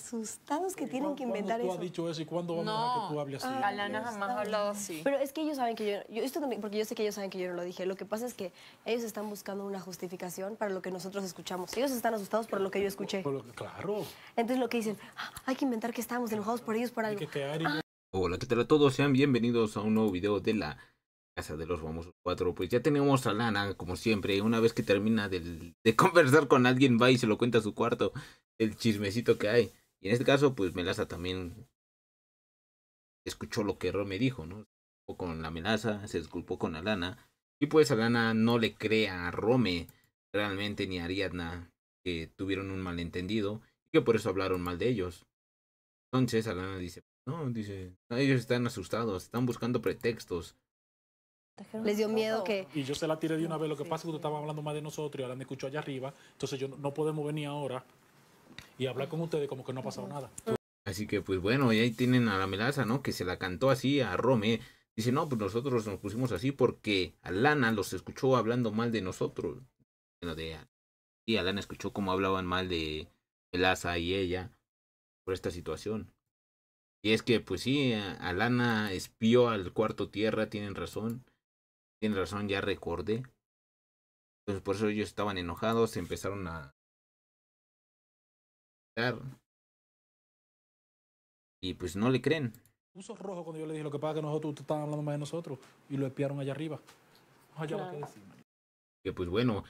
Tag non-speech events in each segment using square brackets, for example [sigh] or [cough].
asustados que tienen que inventar tú has dicho eso y cuándo vamos a que tú hables así? Alana jamás ha hablado así. Pero es que ellos saben que yo, yo esto porque yo sé que ellos saben que yo no lo dije. Lo que pasa es que ellos están buscando una justificación para lo que nosotros escuchamos. Ellos están asustados por lo que yo escuché. claro. Entonces lo que dicen, ah, hay que inventar que estamos enojados por ellos por algo. Ah. Hola, ¿qué tal a todos? Sean bienvenidos a un nuevo video de la Casa de los Famosos cuatro Pues ya tenemos a Lana, como siempre. Una vez que termina de, de [laughs] conversar con alguien, va y se lo cuenta a su cuarto el chismecito que hay. Y en este caso, pues Melaza también escuchó lo que Rome dijo, ¿no? Se con la amenaza se disculpó con Alana. Y pues Alana no le cree a Rome realmente ni a Ariadna que tuvieron un malentendido y que por eso hablaron mal de ellos. Entonces Alana dice, no, dice, ellos están asustados, están buscando pretextos. Les dio miedo que... Y yo se la tiré de una vez, lo que pasa es que tú estabas hablando mal de nosotros y Alana escuchó allá arriba, entonces yo no podemos venir ahora y hablar con ustedes como que no ha pasado nada. Así que pues bueno, y ahí tienen a la melaza, ¿no? Que se la cantó así a Rome. Dice, no, pues nosotros nos pusimos así porque Alana los escuchó hablando mal de nosotros. Bueno, de... Y Alana escuchó cómo hablaban mal de Melaza y ella por esta situación. Y es que, pues sí, eh, Alana espió al cuarto tierra, tienen razón. Tienen razón, ya recordé. Entonces por eso ellos estaban enojados, empezaron a y pues no le creen. Uso rojo cuando yo le dije lo que pasa que nosotros hablando más de nosotros y lo espiaron allá arriba. que pues bueno,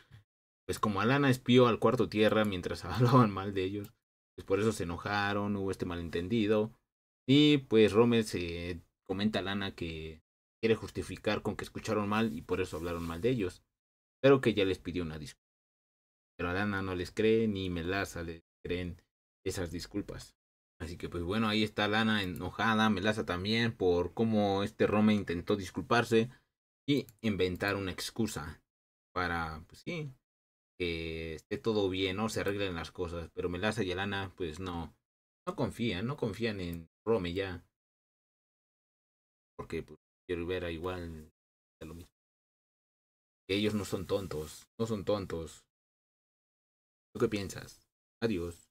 pues como Alana espió al cuarto tierra mientras [laughs] hablaban mal de ellos, pues por eso se enojaron, hubo este malentendido. Y pues Romer se comenta a Alana que quiere justificar con que escucharon mal y por eso hablaron mal de ellos. Pero que ya les pidió una disculpa. Pero Alana no les cree, ni Melaza les creen esas disculpas. Así que pues bueno, ahí está Lana enojada, Melaza también por cómo este Rome intentó disculparse y inventar una excusa para, pues sí, que esté todo bien, ¿no? Se arreglen las cosas. Pero Melaza y Lana pues no, no confían, no confían en Rome ya. Porque pues, a igual a lo mismo. Que ellos no son tontos, no son tontos. ¿Tú qué piensas? Adiós.